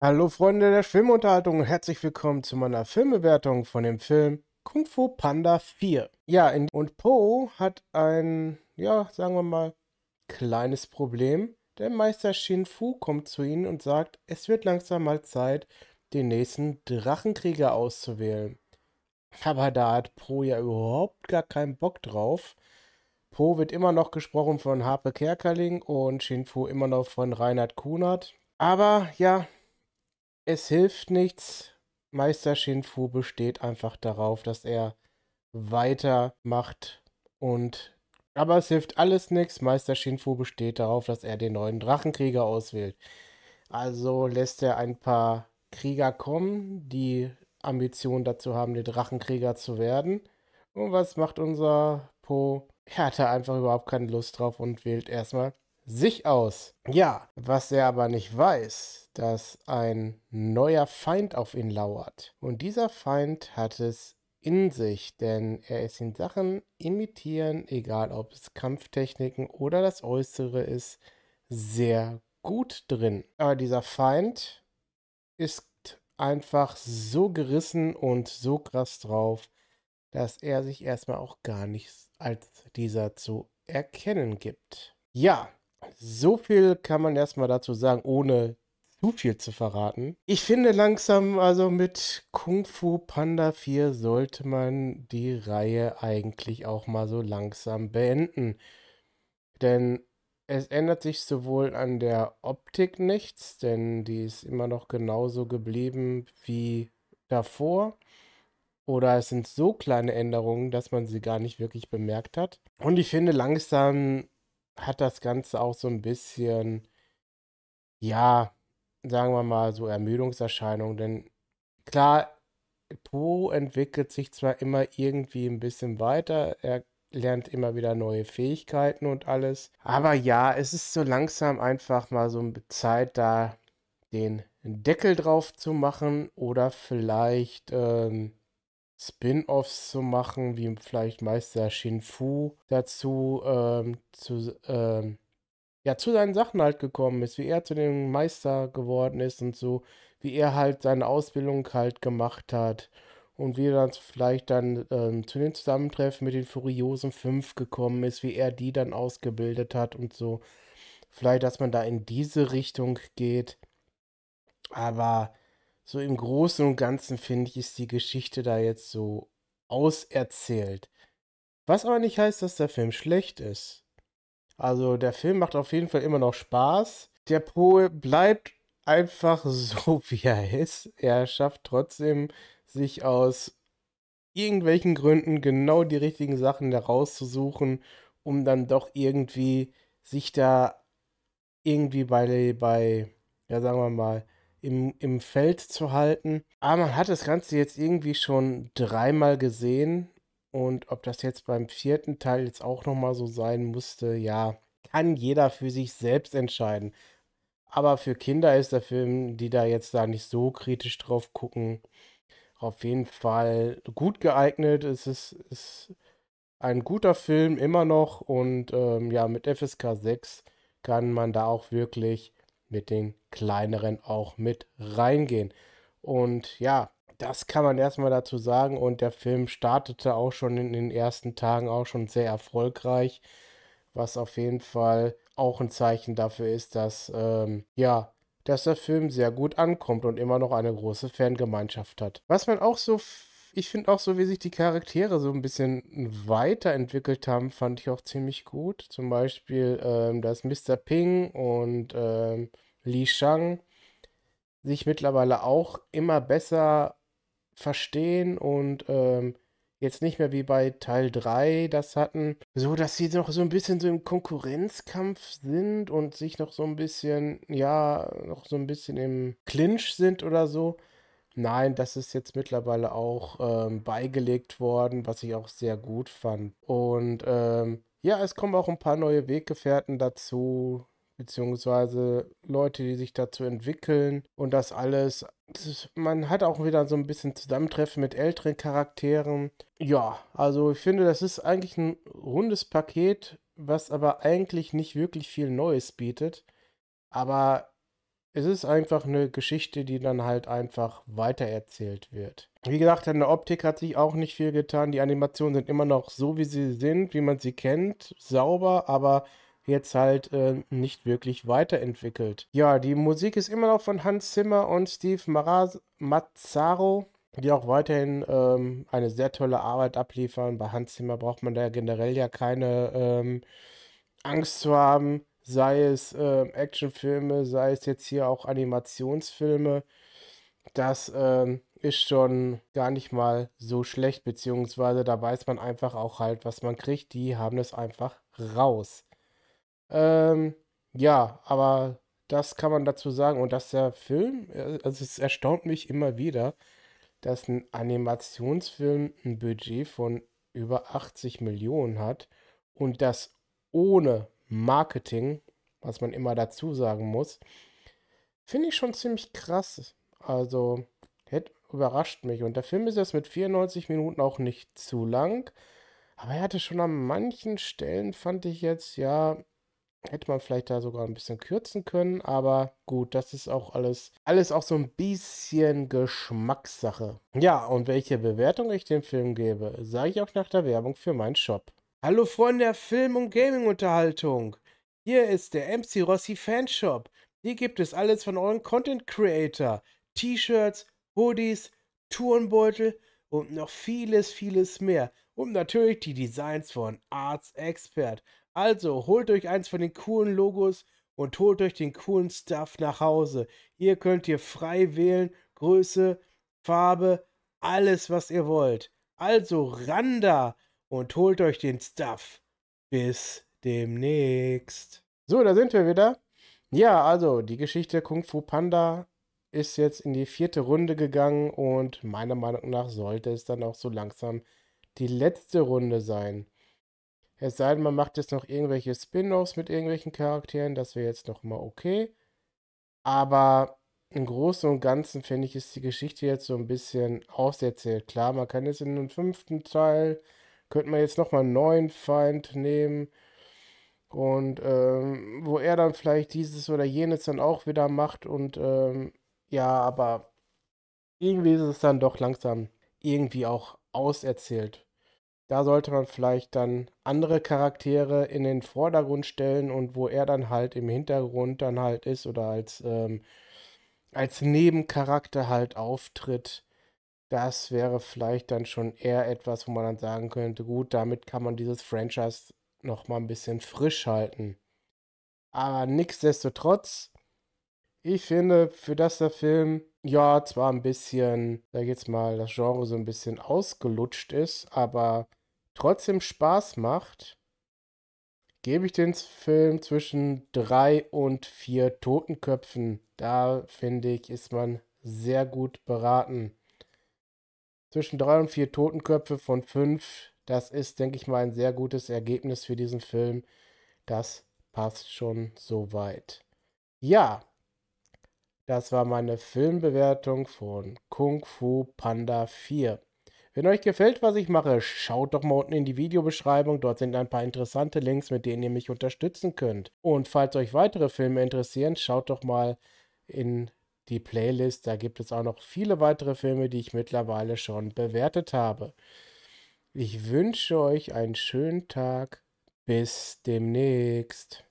Hallo Freunde der Filmunterhaltung und herzlich willkommen zu meiner Filmbewertung von dem Film Kung Fu Panda 4. Ja, und Po hat ein, ja, sagen wir mal, kleines Problem. Der Meister Shin Fu kommt zu ihnen und sagt, es wird langsam mal Zeit, den nächsten Drachenkrieger auszuwählen. Aber da hat Po ja überhaupt gar keinen Bock drauf Po wird immer noch gesprochen von Harpe Kerkerling und Shinfu immer noch von Reinhard Kunert. Aber ja, es hilft nichts. Meister Shinfu besteht einfach darauf, dass er weitermacht und aber es hilft alles nichts. Meister Shinfu besteht darauf, dass er den neuen Drachenkrieger auswählt. Also lässt er ein paar Krieger kommen, die Ambition dazu haben, den Drachenkrieger zu werden. Und was macht unser Po? er hatte einfach überhaupt keine Lust drauf und wählt erstmal sich aus. Ja, was er aber nicht weiß, dass ein neuer Feind auf ihn lauert. Und dieser Feind hat es in sich, denn er ist in Sachen imitieren, egal ob es Kampftechniken oder das Äußere ist, sehr gut drin. Aber dieser Feind ist einfach so gerissen und so krass drauf, dass er sich erstmal auch gar nichts als dieser zu erkennen gibt. Ja, so viel kann man erstmal dazu sagen, ohne zu viel zu verraten. Ich finde langsam, also mit Kung Fu Panda 4 sollte man die Reihe eigentlich auch mal so langsam beenden. Denn es ändert sich sowohl an der Optik nichts, denn die ist immer noch genauso geblieben wie davor. Oder es sind so kleine Änderungen, dass man sie gar nicht wirklich bemerkt hat. Und ich finde, langsam hat das Ganze auch so ein bisschen, ja, sagen wir mal, so Ermüdungserscheinungen. Denn klar, Po entwickelt sich zwar immer irgendwie ein bisschen weiter, er lernt immer wieder neue Fähigkeiten und alles. Aber ja, es ist so langsam einfach mal so Zeit, da den Deckel drauf zu machen oder vielleicht ähm, Spin-offs zu machen, wie vielleicht Meister Shinfu dazu ähm, zu, ähm, ja, zu seinen Sachen halt gekommen ist, wie er zu dem Meister geworden ist und so, wie er halt seine Ausbildung halt gemacht hat und wie er dann vielleicht dann ähm, zu dem Zusammentreffen mit den Furiosen 5 gekommen ist, wie er die dann ausgebildet hat und so. Vielleicht, dass man da in diese Richtung geht. Aber so im Großen und Ganzen, finde ich, ist die Geschichte da jetzt so auserzählt. Was aber nicht heißt, dass der Film schlecht ist. Also der Film macht auf jeden Fall immer noch Spaß. Der Pol bleibt einfach so, wie er ist. Er schafft trotzdem, sich aus irgendwelchen Gründen genau die richtigen Sachen herauszusuchen, um dann doch irgendwie sich da irgendwie bei, bei ja sagen wir mal, im, im Feld zu halten. Aber man hat das Ganze jetzt irgendwie schon dreimal gesehen. Und ob das jetzt beim vierten Teil jetzt auch nochmal so sein musste, ja, kann jeder für sich selbst entscheiden. Aber für Kinder ist der Film, die da jetzt da nicht so kritisch drauf gucken, auf jeden Fall gut geeignet. Es ist, ist ein guter Film immer noch und ähm, ja, mit FSK 6 kann man da auch wirklich mit den kleineren auch mit reingehen. Und ja, das kann man erstmal dazu sagen. Und der Film startete auch schon in den ersten Tagen auch schon sehr erfolgreich, was auf jeden Fall auch ein Zeichen dafür ist, dass ähm, ja dass der Film sehr gut ankommt und immer noch eine große Fangemeinschaft hat. Was man auch so ich finde auch so, wie sich die Charaktere so ein bisschen weiterentwickelt haben, fand ich auch ziemlich gut. Zum Beispiel, ähm, dass Mr. Ping und ähm, Li Shang sich mittlerweile auch immer besser verstehen und ähm, jetzt nicht mehr wie bei Teil 3 das hatten, so dass sie noch so ein bisschen so im Konkurrenzkampf sind und sich noch so ein bisschen, ja, noch so ein bisschen im Clinch sind oder so. Nein, das ist jetzt mittlerweile auch ähm, beigelegt worden, was ich auch sehr gut fand. Und ähm, ja, es kommen auch ein paar neue Weggefährten dazu, beziehungsweise Leute, die sich dazu entwickeln und das alles. Das ist, man hat auch wieder so ein bisschen Zusammentreffen mit älteren Charakteren. Ja, also ich finde, das ist eigentlich ein rundes Paket, was aber eigentlich nicht wirklich viel Neues bietet. Aber es ist einfach eine Geschichte, die dann halt einfach weitererzählt wird. Wie gesagt, an der Optik hat sich auch nicht viel getan. Die Animationen sind immer noch so, wie sie sind, wie man sie kennt, sauber, aber jetzt halt äh, nicht wirklich weiterentwickelt. Ja, die Musik ist immer noch von Hans Zimmer und Steve Maraz Mazzaro, die auch weiterhin ähm, eine sehr tolle Arbeit abliefern. Bei Hans Zimmer braucht man da generell ja keine ähm, Angst zu haben sei es äh, Actionfilme, sei es jetzt hier auch Animationsfilme. Das äh, ist schon gar nicht mal so schlecht, beziehungsweise da weiß man einfach auch halt, was man kriegt. Die haben es einfach raus. Ähm, ja, aber das kann man dazu sagen. Und dass der Film, äh, also es erstaunt mich immer wieder, dass ein Animationsfilm ein Budget von über 80 Millionen hat und das ohne Marketing, was man immer dazu sagen muss, finde ich schon ziemlich krass. Also, hätte überrascht mich. Und der Film ist jetzt mit 94 Minuten auch nicht zu lang. Aber er hatte schon an manchen Stellen, fand ich jetzt, ja, hätte man vielleicht da sogar ein bisschen kürzen können. Aber gut, das ist auch alles, alles auch so ein bisschen Geschmackssache. Ja, und welche Bewertung ich dem Film gebe, sage ich auch nach der Werbung für meinen Shop. Hallo Freunde der Film- und Gaming-Unterhaltung. Hier ist der MC Rossi Fanshop. Hier gibt es alles von euren Content Creator. T-Shirts, Hoodies, Tourenbeutel und noch vieles, vieles mehr. Und natürlich die Designs von Arts Expert. Also holt euch eins von den coolen Logos und holt euch den coolen Stuff nach Hause. Hier könnt ihr frei wählen, Größe, Farbe, alles was ihr wollt. Also Randa und holt euch den Stuff. Bis demnächst. So, da sind wir wieder. Ja, also die Geschichte Kung Fu Panda ist jetzt in die vierte Runde gegangen und meiner Meinung nach sollte es dann auch so langsam die letzte Runde sein. Es sei denn, man macht jetzt noch irgendwelche Spin-offs mit irgendwelchen Charakteren, das wäre jetzt noch mal okay. Aber im Großen und Ganzen finde ich, ist die Geschichte jetzt so ein bisschen auserzählt. Klar, man kann jetzt in den fünften Teil könnte man jetzt nochmal einen neuen Feind nehmen. Und ähm, wo er dann vielleicht dieses oder jenes dann auch wieder macht. Und ähm, ja, aber irgendwie ist es dann doch langsam irgendwie auch auserzählt. Da sollte man vielleicht dann andere Charaktere in den Vordergrund stellen und wo er dann halt im Hintergrund dann halt ist oder als, ähm, als Nebencharakter halt auftritt das wäre vielleicht dann schon eher etwas, wo man dann sagen könnte, gut, damit kann man dieses Franchise noch mal ein bisschen frisch halten. Aber nichtsdestotrotz, ich finde, für das der Film ja zwar ein bisschen, sag ich jetzt mal, das Genre so ein bisschen ausgelutscht ist, aber trotzdem Spaß macht, gebe ich den Film zwischen drei und vier Totenköpfen. Da finde ich, ist man sehr gut beraten zwischen drei und vier Totenköpfe von fünf. Das ist, denke ich mal, ein sehr gutes Ergebnis für diesen Film. Das passt schon soweit. Ja, das war meine Filmbewertung von Kung Fu Panda 4. Wenn euch gefällt, was ich mache, schaut doch mal unten in die Videobeschreibung. Dort sind ein paar interessante Links, mit denen ihr mich unterstützen könnt. Und falls euch weitere Filme interessieren, schaut doch mal in die die Playlist. Da gibt es auch noch viele weitere Filme, die ich mittlerweile schon bewertet habe. Ich wünsche euch einen schönen Tag. Bis demnächst.